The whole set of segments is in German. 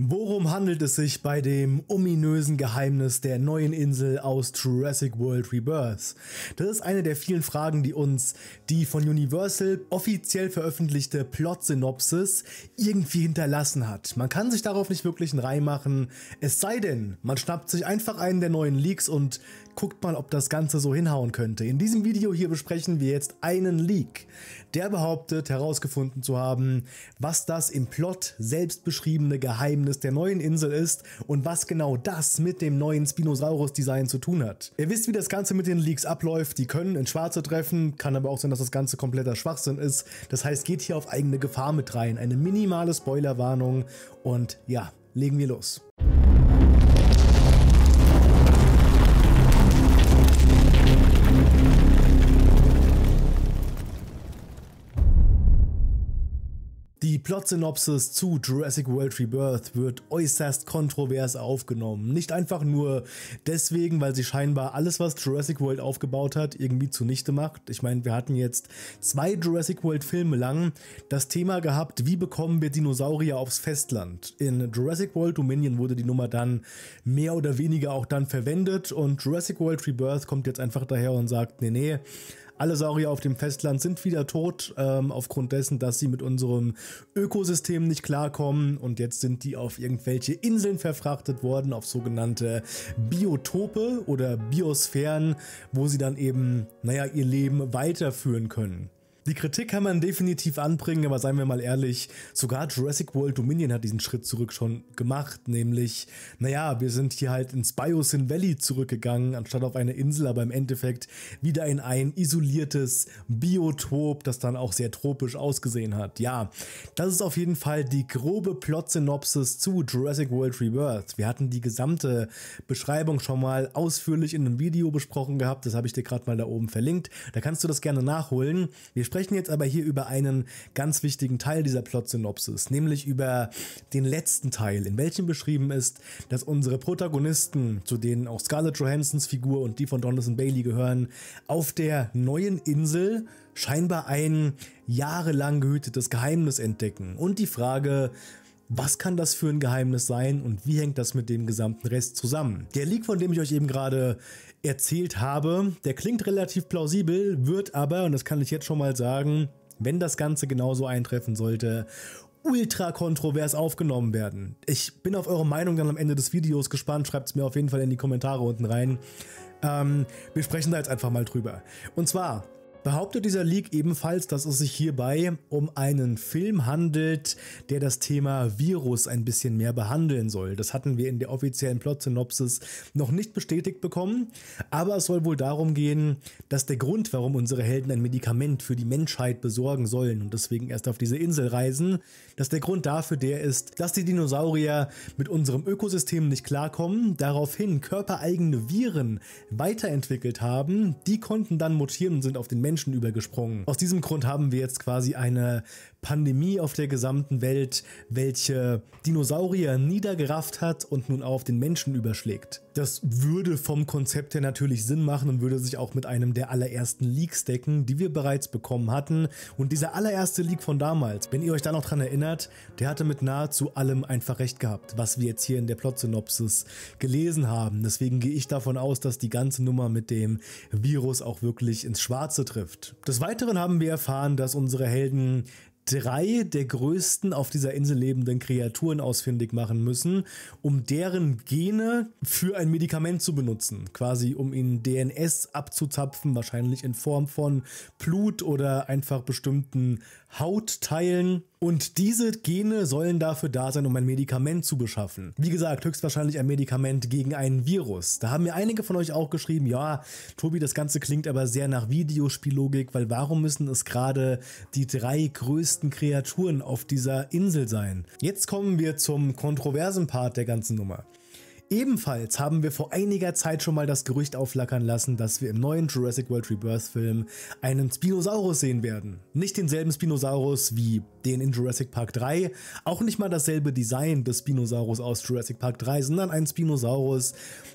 Worum handelt es sich bei dem ominösen Geheimnis der neuen Insel aus Jurassic World Rebirth? Das ist eine der vielen Fragen, die uns die von Universal offiziell veröffentlichte Plot-Synopsis irgendwie hinterlassen hat. Man kann sich darauf nicht wirklich einen Reim machen, es sei denn, man schnappt sich einfach einen der neuen Leaks und guckt mal, ob das Ganze so hinhauen könnte. In diesem Video hier besprechen wir jetzt einen Leak, der behauptet herausgefunden zu haben, was das im Plot selbst beschriebene Geheimnis der neuen Insel ist und was genau das mit dem neuen Spinosaurus-Design zu tun hat. Ihr wisst, wie das Ganze mit den Leaks abläuft, die können in Schwarze treffen, kann aber auch sein, dass das Ganze kompletter Schwachsinn ist. Das heißt, geht hier auf eigene Gefahr mit rein, eine minimale Spoilerwarnung und ja, legen wir los. Die Plot-Synopsis zu Jurassic World Rebirth wird äußerst kontrovers aufgenommen. Nicht einfach nur deswegen, weil sie scheinbar alles, was Jurassic World aufgebaut hat, irgendwie zunichte macht. Ich meine, wir hatten jetzt zwei Jurassic World-Filme lang das Thema gehabt, wie bekommen wir Dinosaurier aufs Festland. In Jurassic World Dominion wurde die Nummer dann mehr oder weniger auch dann verwendet und Jurassic World Rebirth kommt jetzt einfach daher und sagt, nee, nee, alle Saurier auf dem Festland sind wieder tot, ähm, aufgrund dessen, dass sie mit unserem Ökosystem nicht klarkommen. Und jetzt sind die auf irgendwelche Inseln verfrachtet worden, auf sogenannte Biotope oder Biosphären, wo sie dann eben, naja, ihr Leben weiterführen können. Die Kritik kann man definitiv anbringen, aber seien wir mal ehrlich, sogar Jurassic World Dominion hat diesen Schritt zurück schon gemacht, nämlich, naja, wir sind hier halt ins Biosyn Valley zurückgegangen, anstatt auf eine Insel, aber im Endeffekt wieder in ein isoliertes Biotop, das dann auch sehr tropisch ausgesehen hat. Ja, das ist auf jeden Fall die grobe Plot-Synopsis zu Jurassic World Rebirth. Wir hatten die gesamte Beschreibung schon mal ausführlich in einem Video besprochen gehabt, das habe ich dir gerade mal da oben verlinkt. Da kannst du das gerne nachholen. Wir sprechen sprechen jetzt aber hier über einen ganz wichtigen Teil dieser Plot-Synopsis, nämlich über den letzten Teil, in welchem beschrieben ist, dass unsere Protagonisten, zu denen auch Scarlett Johansons Figur und die von Donaldson Bailey gehören, auf der neuen Insel scheinbar ein jahrelang gehütetes Geheimnis entdecken und die Frage, was kann das für ein Geheimnis sein und wie hängt das mit dem gesamten Rest zusammen? Der Leak, von dem ich euch eben gerade erzählt habe, der klingt relativ plausibel, wird aber, und das kann ich jetzt schon mal sagen, wenn das Ganze genauso eintreffen sollte, ultra kontrovers aufgenommen werden. Ich bin auf eure Meinung dann am Ende des Videos gespannt, schreibt es mir auf jeden Fall in die Kommentare unten rein. Ähm, wir sprechen da jetzt einfach mal drüber. Und zwar, behauptet dieser Leak ebenfalls, dass es sich hierbei um einen Film handelt, der das Thema Virus ein bisschen mehr behandeln soll. Das hatten wir in der offiziellen Plot-Synopsis noch nicht bestätigt bekommen, aber es soll wohl darum gehen, dass der Grund, warum unsere Helden ein Medikament für die Menschheit besorgen sollen und deswegen erst auf diese Insel reisen, dass der Grund dafür der ist, dass die Dinosaurier mit unserem Ökosystem nicht klarkommen, daraufhin körpereigene Viren weiterentwickelt haben, die konnten dann mutieren und sind auf den Menschen Menschen übergesprungen. Aus diesem Grund haben wir jetzt quasi eine Pandemie auf der gesamten Welt, welche Dinosaurier niedergerafft hat und nun auf den Menschen überschlägt. Das würde vom Konzept her natürlich Sinn machen und würde sich auch mit einem der allerersten Leaks decken, die wir bereits bekommen hatten. Und dieser allererste Leak von damals, wenn ihr euch da noch dran erinnert, der hatte mit nahezu allem einfach recht gehabt, was wir jetzt hier in der Plot-Synopsis gelesen haben. Deswegen gehe ich davon aus, dass die ganze Nummer mit dem Virus auch wirklich ins Schwarze trifft. Des Weiteren haben wir erfahren, dass unsere Helden drei der größten auf dieser Insel lebenden Kreaturen ausfindig machen müssen, um deren Gene für ein Medikament zu benutzen. Quasi, um ihnen DNS abzuzapfen, wahrscheinlich in Form von Blut oder einfach bestimmten Hautteilen. Und diese Gene sollen dafür da sein, um ein Medikament zu beschaffen. Wie gesagt, höchstwahrscheinlich ein Medikament gegen einen Virus. Da haben mir einige von euch auch geschrieben, ja, Tobi, das Ganze klingt aber sehr nach Videospiellogik, weil warum müssen es gerade die drei größten Kreaturen auf dieser Insel sein? Jetzt kommen wir zum kontroversen Part der ganzen Nummer. Ebenfalls haben wir vor einiger Zeit schon mal das Gerücht auflackern lassen, dass wir im neuen Jurassic World Rebirth Film einen Spinosaurus sehen werden. Nicht denselben Spinosaurus wie den in Jurassic Park 3, auch nicht mal dasselbe Design des Spinosaurus aus Jurassic Park 3, sondern ein Spinosaurus,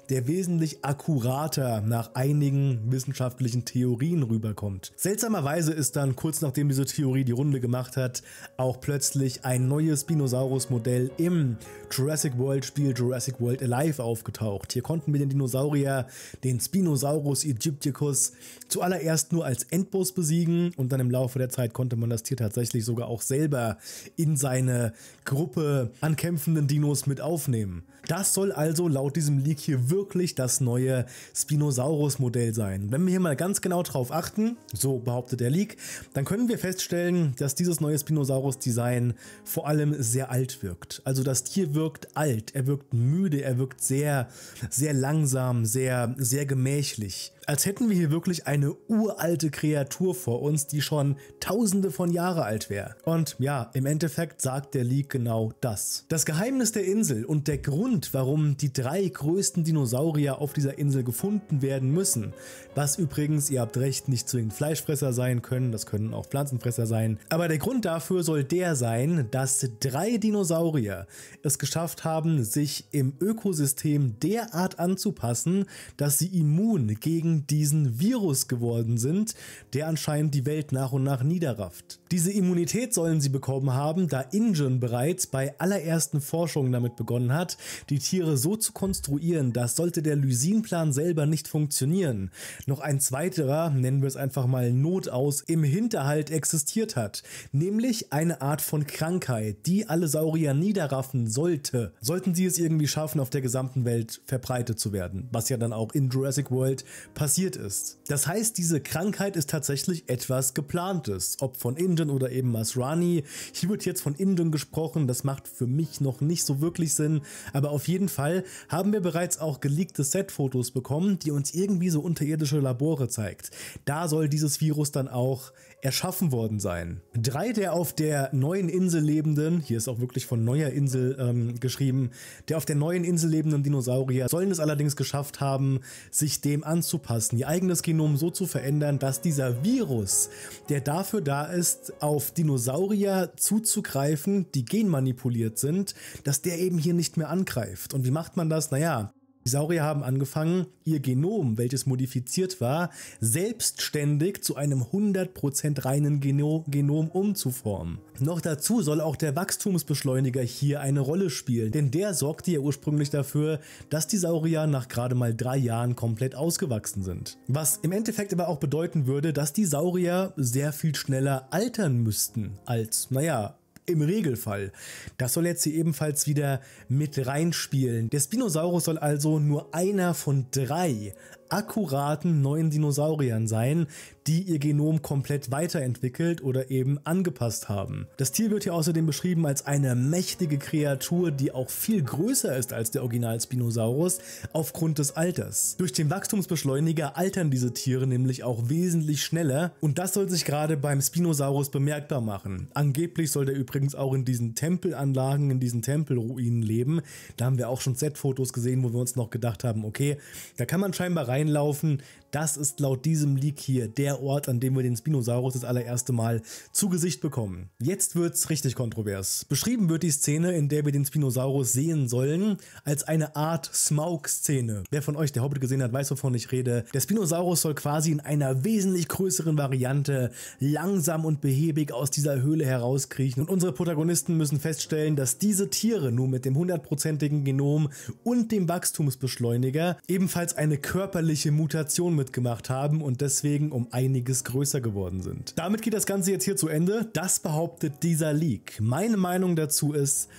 der wesentlich akkurater nach einigen wissenschaftlichen Theorien rüberkommt. Seltsamerweise ist dann kurz nachdem diese Theorie die Runde gemacht hat, auch plötzlich ein neues Spinosaurus-Modell im Jurassic World Spiel Jurassic World Alliance live aufgetaucht. Hier konnten wir den Dinosaurier, den Spinosaurus Aegypticus, zuallererst nur als Endboss besiegen und dann im Laufe der Zeit konnte man das Tier tatsächlich sogar auch selber in seine Gruppe an kämpfenden Dinos mit aufnehmen. Das soll also laut diesem Leak hier wirklich das neue Spinosaurus-Modell sein. Wenn wir hier mal ganz genau drauf achten, so behauptet der Leak, dann können wir feststellen, dass dieses neue Spinosaurus-Design vor allem sehr alt wirkt. Also das Tier wirkt alt, er wirkt müde, er wirkt wirkt sehr, sehr langsam, sehr, sehr gemächlich als hätten wir hier wirklich eine uralte Kreatur vor uns, die schon tausende von Jahre alt wäre. Und ja, im Endeffekt sagt der Leak genau das. Das Geheimnis der Insel und der Grund, warum die drei größten Dinosaurier auf dieser Insel gefunden werden müssen, was übrigens, ihr habt recht, nicht zu den Fleischfresser sein können, das können auch Pflanzenfresser sein, aber der Grund dafür soll der sein, dass drei Dinosaurier es geschafft haben, sich im Ökosystem derart anzupassen, dass sie immun gegen diesen Virus geworden sind, der anscheinend die Welt nach und nach niederrafft. Diese Immunität sollen sie bekommen haben, da Ingen bereits bei allerersten Forschungen damit begonnen hat, die Tiere so zu konstruieren, dass sollte der Lysinplan selber nicht funktionieren, noch ein zweiterer, nennen wir es einfach mal Notaus, im Hinterhalt existiert hat, nämlich eine Art von Krankheit, die alle Saurier niederraffen sollte, sollten sie es irgendwie schaffen, auf der gesamten Welt verbreitet zu werden, was ja dann auch in Jurassic World passiert passiert ist. Das heißt, diese Krankheit ist tatsächlich etwas Geplantes, ob von Indien oder eben Masrani. Hier wird jetzt von Indien gesprochen, das macht für mich noch nicht so wirklich Sinn, aber auf jeden Fall haben wir bereits auch geleakte Set-Fotos bekommen, die uns irgendwie so unterirdische Labore zeigt. Da soll dieses Virus dann auch erschaffen worden sein. Drei der auf der neuen Insel lebenden, hier ist auch wirklich von neuer Insel ähm, geschrieben, der auf der neuen Insel lebenden Dinosaurier sollen es allerdings geschafft haben, sich dem anzupassen anpassen, ihr eigenes Genom so zu verändern, dass dieser Virus, der dafür da ist, auf Dinosaurier zuzugreifen, die genmanipuliert sind, dass der eben hier nicht mehr angreift. Und wie macht man das? Naja, die Saurier haben angefangen, ihr Genom, welches modifiziert war, selbstständig zu einem 100% reinen Geno Genom umzuformen. Noch dazu soll auch der Wachstumsbeschleuniger hier eine Rolle spielen, denn der sorgte ja ursprünglich dafür, dass die Saurier nach gerade mal drei Jahren komplett ausgewachsen sind. Was im Endeffekt aber auch bedeuten würde, dass die Saurier sehr viel schneller altern müssten als, naja, im Regelfall. Das soll jetzt hier ebenfalls wieder mit reinspielen. Der Spinosaurus soll also nur einer von drei akkuraten neuen Dinosauriern sein, die ihr Genom komplett weiterentwickelt oder eben angepasst haben. Das Tier wird hier außerdem beschrieben als eine mächtige Kreatur, die auch viel größer ist als der Original Spinosaurus aufgrund des Alters. Durch den Wachstumsbeschleuniger altern diese Tiere nämlich auch wesentlich schneller und das soll sich gerade beim Spinosaurus bemerkbar machen. Angeblich soll der übrigens auch in diesen Tempelanlagen, in diesen Tempelruinen leben. Da haben wir auch schon Set-Fotos gesehen, wo wir uns noch gedacht haben, okay, da kann man scheinbar rein reinlaufen, das ist laut diesem Leak hier der Ort, an dem wir den Spinosaurus das allererste Mal zu Gesicht bekommen. Jetzt wird's richtig kontrovers. Beschrieben wird die Szene, in der wir den Spinosaurus sehen sollen, als eine Art Smaug-Szene. Wer von euch der Hobbit gesehen hat, weiß, wovon ich rede. Der Spinosaurus soll quasi in einer wesentlich größeren Variante langsam und behäbig aus dieser Höhle herauskriechen und unsere Protagonisten müssen feststellen, dass diese Tiere nun mit dem hundertprozentigen Genom und dem Wachstumsbeschleuniger ebenfalls eine körperliche Mutation mit mitgemacht haben und deswegen um einiges größer geworden sind. Damit geht das Ganze jetzt hier zu Ende. Das behauptet dieser Leak. Meine Meinung dazu ist,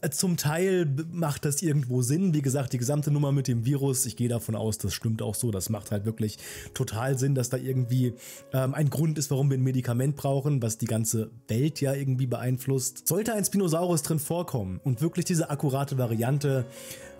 äh, zum Teil macht das irgendwo Sinn. Wie gesagt, die gesamte Nummer mit dem Virus, ich gehe davon aus, das stimmt auch so. Das macht halt wirklich total Sinn, dass da irgendwie ähm, ein Grund ist, warum wir ein Medikament brauchen, was die ganze Welt ja irgendwie beeinflusst. Sollte ein Spinosaurus drin vorkommen und wirklich diese akkurate Variante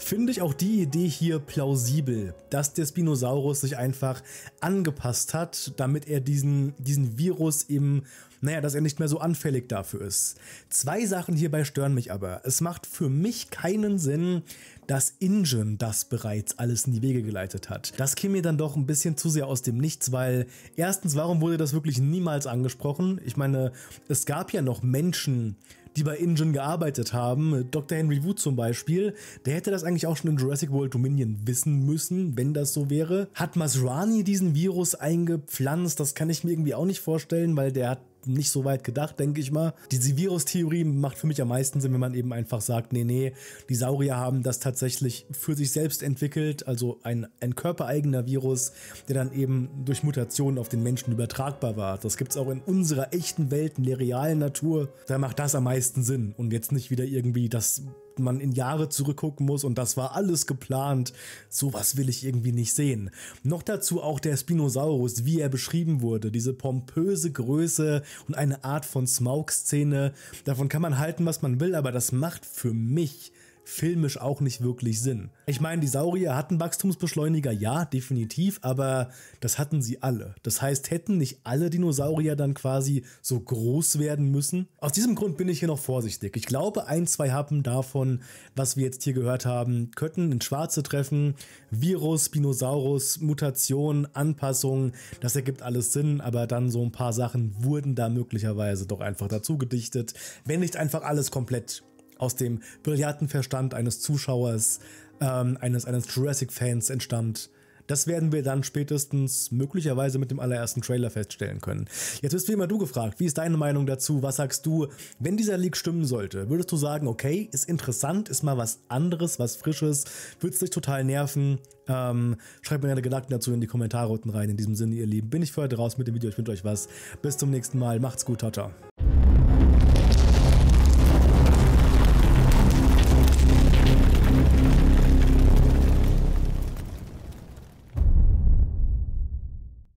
finde ich auch die Idee hier plausibel, dass der Spinosaurus sich einfach angepasst hat, damit er diesen, diesen Virus eben, naja, dass er nicht mehr so anfällig dafür ist. Zwei Sachen hierbei stören mich aber. Es macht für mich keinen Sinn, dass Ingen das bereits alles in die Wege geleitet hat. Das käme mir dann doch ein bisschen zu sehr aus dem Nichts, weil erstens, warum wurde das wirklich niemals angesprochen? Ich meine, es gab ja noch Menschen, die bei InGen gearbeitet haben, Dr. Henry Wu zum Beispiel, der hätte das eigentlich auch schon in Jurassic World Dominion wissen müssen, wenn das so wäre. Hat Masrani diesen Virus eingepflanzt? Das kann ich mir irgendwie auch nicht vorstellen, weil der hat nicht so weit gedacht, denke ich mal. Diese Virustheorie macht für mich am meisten Sinn, wenn man eben einfach sagt, nee, nee, die Saurier haben das tatsächlich für sich selbst entwickelt, also ein, ein körpereigener Virus, der dann eben durch Mutationen auf den Menschen übertragbar war. Das gibt es auch in unserer echten Welt, in der realen Natur. Da macht das am meisten Sinn und jetzt nicht wieder irgendwie das man in Jahre zurückgucken muss und das war alles geplant. Sowas will ich irgendwie nicht sehen. Noch dazu auch der Spinosaurus, wie er beschrieben wurde, diese pompöse Größe und eine Art von Smaug-Szene. Davon kann man halten, was man will, aber das macht für mich filmisch auch nicht wirklich Sinn. Ich meine, die Saurier hatten Wachstumsbeschleuniger, ja, definitiv, aber das hatten sie alle. Das heißt, hätten nicht alle Dinosaurier dann quasi so groß werden müssen? Aus diesem Grund bin ich hier noch vorsichtig. Ich glaube, ein, zwei Happen davon, was wir jetzt hier gehört haben, könnten in Schwarze treffen. Virus, Spinosaurus, Mutation, Anpassung, das ergibt alles Sinn, aber dann so ein paar Sachen wurden da möglicherweise doch einfach dazu gedichtet, wenn nicht einfach alles komplett aus dem brillanten Verstand eines Zuschauers, ähm, eines, eines Jurassic-Fans entstammt. Das werden wir dann spätestens möglicherweise mit dem allerersten Trailer feststellen können. Jetzt bist wie immer du gefragt, wie ist deine Meinung dazu? Was sagst du, wenn dieser Leak stimmen sollte? Würdest du sagen, okay, ist interessant, ist mal was anderes, was Frisches, würde dich total nerven? Ähm, schreibt mir deine Gedanken dazu in die Kommentare unten rein. In diesem Sinne, ihr Lieben, bin ich für heute raus mit dem Video. Ich wünsche euch was. Bis zum nächsten Mal. Macht's gut. Tata.